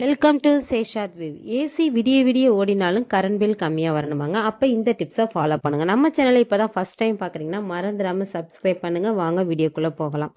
welcome to சேஷாத் வீவ் AC விடிய விடிய ஓடினாலும் கரண்ட் பில் கம்மியாக வரணுமாங்க அப்போ இந்த டிப்ஸை ஃபாலோ பண்ணுங்கள் நம்ம சேனலை இப்போ தான் ஃபஸ்ட் டைம் பார்க்குறீங்கன்னா மறந்துடாமல் சப்ஸ்கிரைப் பண்ணுங்கள் வாங்க வீடியோக்குள்ளே போகலாம்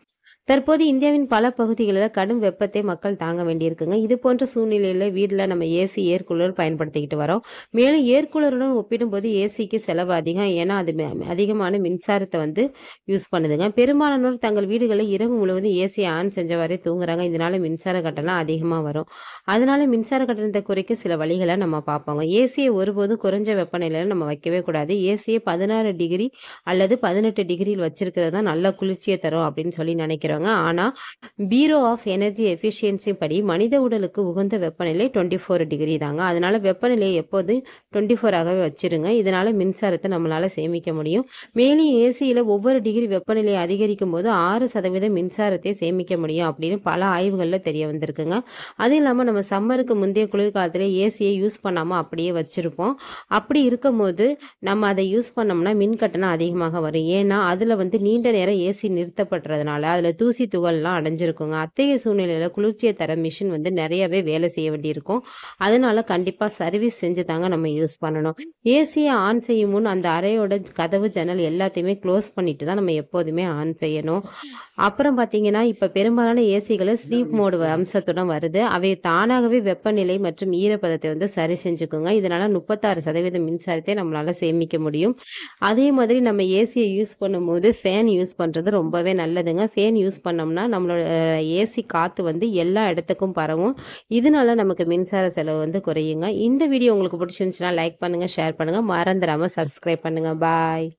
தற்போது இந்தியாவின் பல பகுதிகளில் கடும் வெப்பத்தை மக்கள் தாங்க வேண்டியிருக்குங்க இது போன்ற சூழ்நிலையில் வீட்டில் நம்ம ஏசி ஏர் கூலர் பயன்படுத்திக்கிட்டு வரோம் மேலும் ஏர் கூலருடன் ஒப்பிடும்போது ஏசிக்கு செலவு அதிகம் ஏன்னா அது அதிகமான மின்சாரத்தை வந்து யூஸ் பண்ணுதுங்க பெரும்பாலானோர் தங்கள் வீடுகளில் இரவு முழுவதும் ஏசி ஆன் செஞ்சவாறே தூங்குறாங்க இதனால மின்சார கட்டணம் அதிகமாக வரும் அதனால மின்சார கட்டணத்தை குறைக்க சில வழிகளை நம்ம பார்ப்போங்க ஏசியை ஒருபோதும் குறைஞ்ச வெப்பநிலையில் நம்ம வைக்கவே கூடாது ஏசியை பதினாறு டிகிரி அல்லது பதினெட்டு டிகிரியில் வச்சிருக்கிறது தான் நல்ல குளிர்ச்சியை தரும் அப்படின்னு சொல்லி நினைக்கிறேன் நினைக்கிறாங்க ஆனால் பீரோ ஆஃப் எனர்ஜி எஃபிஷியன்சி படி மனித உடலுக்கு உகந்த வெப்பநிலை டுவெண்ட்டி ஃபோர் டிகிரி தாங்க அதனால் வெப்பநிலையை எப்போதும் டுவெண்ட்டி ஃபோராகவே வச்சுருங்க இதனால் மின்சாரத்தை நம்மளால் சேமிக்க முடியும் மேலும் ஏசியில் ஒவ்வொரு டிகிரி வெப்பநிலை அதிகரிக்கும் போது ஆறு சதவீத மின்சாரத்தை சேமிக்க முடியும் அப்படின்னு பல ஆய்வுகளில் தெரிய வந்திருக்குங்க அது இல்லாமல் நம்ம சம்மருக்கு முந்தைய குளிர்காலத்தில் ஏசியை யூஸ் பண்ணாமல் அப்படியே வச்சுருப்போம் அப்படி இருக்கும்போது நம்ம அதை யூஸ் பண்ணோம்னா மின் கட்டணம் அதிகமாக வரும் ஏன்னா அதில் வந்து நீண்ட நேரம் ஏசி நிறுத்தப்படுறதுனால அதில் அதில் தூசி துகள்லாம் அடைஞ்சிருக்குங்க அத்தகைய சூழ்நிலையில் குளிர்ச்சியை தர மிஷின் வந்து நிறையவே வேலை செய்ய வேண்டியிருக்கும் அதனால கண்டிப்பாக சர்வீஸ் செஞ்சு தாங்க நம்ம யூஸ் பண்ணணும் ஏசியை ஆன் செய்யும் முன் அந்த அறையோட கதவு ஜன்னல் எல்லாத்தையுமே க்ளோஸ் பண்ணிட்டு தான் நம்ம எப்போதுமே ஆன் செய்யணும் அப்புறம் பார்த்தீங்கன்னா இப்போ பெரும்பாலான ஏசிகளை ஸ்லீப் மோடு அம்சத்துடன் வருது அவை தானாகவே வெப்பநிலை மற்றும் ஈரப்பதத்தை வந்து சரி செஞ்சுக்குங்க இதனால் முப்பத்தாறு சதவீதம் மின்சாரத்தை நம்மளால் சேமிக்க முடியும் அதே மாதிரி நம்ம ஏசியை யூஸ் பண்ணும்போது ஃபேன் யூஸ் பண்ணுறது ரொம்பவே நல்லதுங்க ஃபேன் ஃபேன் யூஸ் பண்ணோம்னா நம்மளோட ஏசி காற்று வந்து எல்லா இடத்துக்கும் பரவும் இதனால நமக்கு மின்சார செலவு வந்து குறையுங்க இந்த வீடியோ உங்களுக்கு பிடிச்சிருந்துச்சுன்னா லைக் பண்ணுங்கள் ஷேர் பண்ணுங்கள் மறந்துடாமல் சப்ஸ்கிரைப் பண்ணுங்கள் பாய்